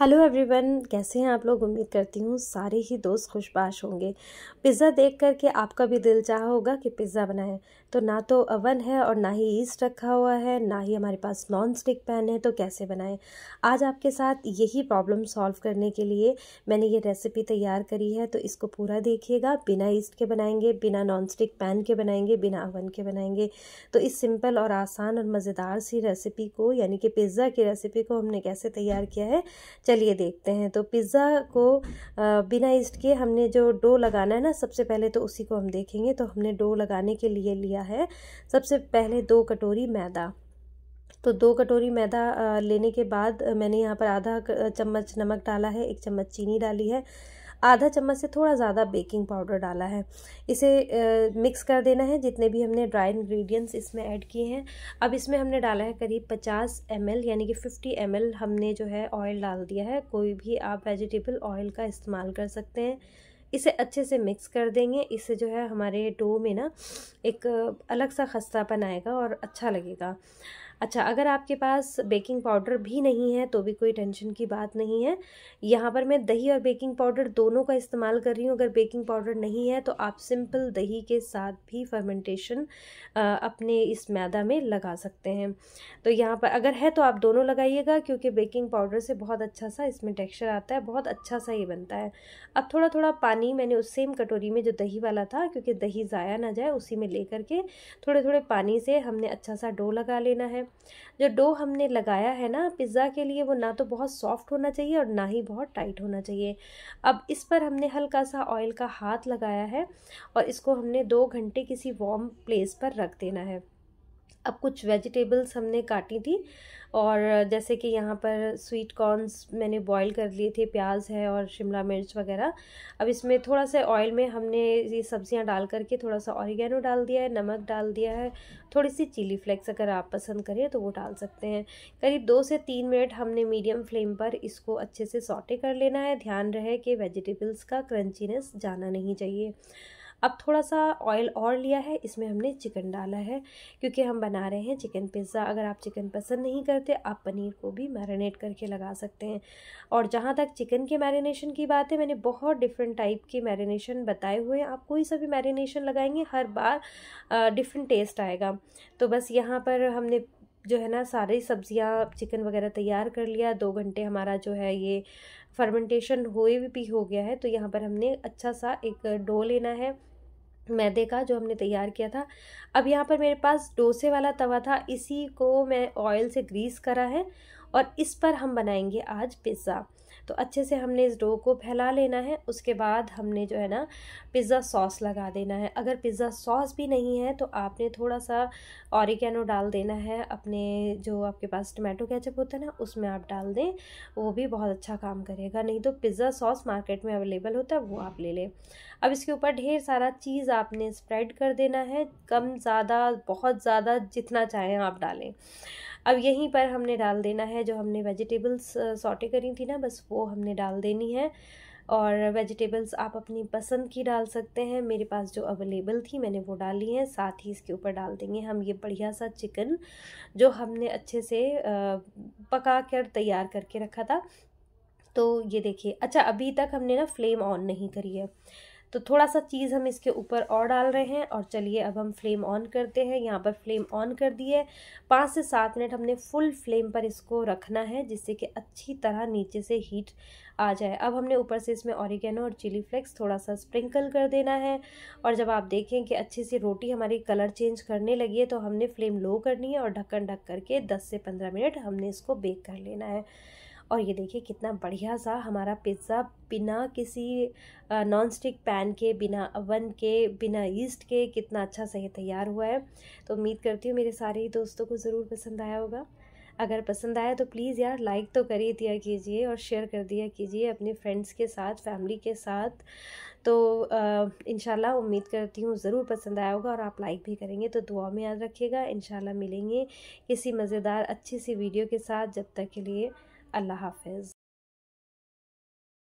hello everyone कैसे हैं आप लोग उम्मीद करती हूँ सारे ही दोस्त खुशबाश होंगे पिज़्ज़ा देख कर के आपका भी दिल चाह होगा कि पिज़्ज़ा बनाएं तो ना तो अवन है और ना ही ईस्ट रखा हुआ है ना ही हमारे पास नॉन स्टिक पैन है तो कैसे बनाएं आज आपके साथ यही प्रॉब्लम सॉल्व करने के लिए मैंने ये रेसिपी तैयार करी है तो इसको पूरा देखिएगा बिना ईस्ट के बनाएंगे बिना नॉन स्टिक पैन के बनाएंगे बिना अवन के बनाएंगे तो इस सिंपल और आसान और मज़ेदार सी रेसिपी को यानी कि पिज़्ज़ा की रेसिपी को हमने कैसे तैयार किया है चलिए देखते हैं तो पिज़्ज़ा को बिना ईस्ट के हमने जो डो लगाना है ना सबसे पहले तो उसी को हम देखेंगे तो हमने डो लगाने के लिए लिया है सबसे पहले दो कटोरी मैदा तो दो कटोरी मैदा लेने के बाद मैंने यहाँ पर आधा चम्मच नमक डाला है एक चम्मच चीनी डाली है आधा चम्मच से थोड़ा ज़्यादा बेकिंग पाउडर डाला है इसे आ, मिक्स कर देना है जितने भी हमने ड्राई इन्ग्रीडियंट्स इसमें ऐड किए हैं अब इसमें हमने डाला है करीब 50 एम यानी कि 50 एम हमने जो है ऑयल डाल दिया है कोई भी आप वेजिटेबल ऑयल का इस्तेमाल कर सकते हैं इसे अच्छे से मिक्स कर देंगे इससे जो है हमारे डो में ना एक अलग सा खस्तापन आएगा और अच्छा लगेगा अच्छा अगर आपके पास बेकिंग पाउडर भी नहीं है तो भी कोई टेंशन की बात नहीं है यहाँ पर मैं दही और बेकिंग पाउडर दोनों का इस्तेमाल कर रही हूँ अगर बेकिंग पाउडर नहीं है तो आप सिंपल दही के साथ भी फर्मेंटेशन अपने इस मैदा में लगा सकते हैं तो यहाँ पर अगर है तो आप दोनों लगाइएगा क्योंकि बेकिंग पाउडर से बहुत अच्छा सा इसमें टेक्स्चर आता है बहुत अच्छा सा ये बनता है अब थोड़ा थोड़ा पानी मैंने उस सेम कटोरी में जो दही वाला था क्योंकि दही ज़ाया ना जाए उसी में ले करके थोड़े थोड़े पानी से हमने अच्छा सा डो लगा लेना है जो डो हमने लगाया है ना पिज़्ज़ा के लिए वो ना तो बहुत सॉफ्ट होना चाहिए और ना ही बहुत टाइट होना चाहिए अब इस पर हमने हल्का सा ऑयल का हाथ लगाया है और इसको हमने दो घंटे किसी वॉम प्लेस पर रख देना है अब कुछ वेजिटेबल्स हमने काटी थी और जैसे कि यहाँ पर स्वीट कॉर्नस मैंने बॉईल कर लिए थे प्याज है और शिमला मिर्च वगैरह अब इसमें थोड़ा सा ऑयल में हमने ये सब्जियाँ डाल करके थोड़ा सा ऑरिगेनो डाल दिया है नमक डाल दिया है थोड़ी सी चिली फ्लेक्स अगर आप पसंद करें तो वो डाल सकते हैं करीब दो से तीन मिनट हमने मीडियम फ्लेम पर इसको अच्छे से सॉटे कर लेना है ध्यान रहे कि वेजिटेबल्स का क्रंचीनेस जाना नहीं चाहिए अब थोड़ा सा ऑयल और लिया है इसमें हमने चिकन डाला है क्योंकि हम बना रहे हैं चिकन पिज़्ज़ा अगर आप चिकन पसंद नहीं करते आप पनीर को भी मैरिनेट करके लगा सकते हैं और जहाँ तक चिकन के मैरिनेशन की बात है मैंने बहुत डिफरेंट टाइप के मैरिनेशन बताए हुए हैं आप कोई सा भी मैरिनेशन लगाएंगे हर बार डिफरेंट टेस्ट आएगा तो बस यहाँ पर हमने जो है ना सारी सब्जियां चिकन वगैरह तैयार कर लिया दो घंटे हमारा जो है ये फर्मेंटेशन हुए भी हो गया है तो यहाँ पर हमने अच्छा सा एक डो लेना है मैदे का जो हमने तैयार किया था अब यहाँ पर मेरे पास डोसे वाला तवा था इसी को मैं ऑयल से ग्रीस करा है और इस पर हम बनाएंगे आज पिज़्ज़ा तो अच्छे से हमने इस डो को फैला लेना है उसके बाद हमने जो है ना पिज़्ज़ा सॉस लगा देना है अगर पिज़्ज़ा सॉस भी नहीं है तो आपने थोड़ा सा ऑरिगेनो डाल देना है अपने जो आपके पास टमाटो केचप होता है ना उसमें आप डाल दें वो भी बहुत अच्छा काम करेगा नहीं तो पिज़्ज़ा सॉस मार्केट में अवेलेबल होता है वो आप ले लें अब इसके ऊपर ढेर सारा चीज़ आपने स्प्रेड कर देना है कम ज़्यादा बहुत ज़्यादा जितना चाहें आप डालें अब यहीं पर हमने डाल देना है जो हमने वेजिटेबल्स सॉटे करी थी ना बस वो हमने डाल देनी है और वेजिटेबल्स आप अपनी पसंद की डाल सकते हैं मेरे पास जो अवेलेबल थी मैंने वो डाली है साथ ही इसके ऊपर डाल देंगे हम ये बढ़िया सा चिकन जो हमने अच्छे से पका कर तैयार करके रखा था तो ये देखिए अच्छा अभी तक हमने ना फ्लेम ऑन नहीं करी है तो थोड़ा सा चीज़ हम इसके ऊपर और डाल रहे हैं और चलिए अब हम फ्लेम ऑन करते हैं यहाँ पर फ्लेम ऑन कर दी है पाँच से सात मिनट हमने फुल फ्लेम पर इसको रखना है जिससे कि अच्छी तरह नीचे से हीट आ जाए अब हमने ऊपर से इसमें ऑरिगेनो और चिली फ्लेक्स थोड़ा सा स्प्रिंकल कर देना है और जब आप देखें कि अच्छी सी रोटी हमारी कलर चेंज करने लगी है तो हमने फ्लेम लो करनी है और ढक्कन ढक करके दस से पंद्रह मिनट हमने इसको बेक कर लेना है और ये देखिए कितना बढ़िया सा हमारा पिज़्ज़ा बिना किसी नॉन स्टिक पैन के बिना अवन के बिना ईस्ट के कितना अच्छा सही तैयार हुआ है तो उम्मीद करती हूँ मेरे सारे ही दोस्तों को ज़रूर पसंद आया होगा अगर पसंद आया तो प्लीज़ यार लाइक तो कर ही दिया कीजिए और शेयर कर दिया कीजिए अपने फ्रेंड्स के साथ फैमिली के साथ तो इन उम्मीद करती हूँ ज़रूर पसंद आया होगा और आप लाइक भी करेंगे तो दुआ में याद रखिएगा इन मिलेंगे किसी मज़ेदार अच्छी सी वीडियो के साथ जब तक के लिए আল্লাহ হাফেজ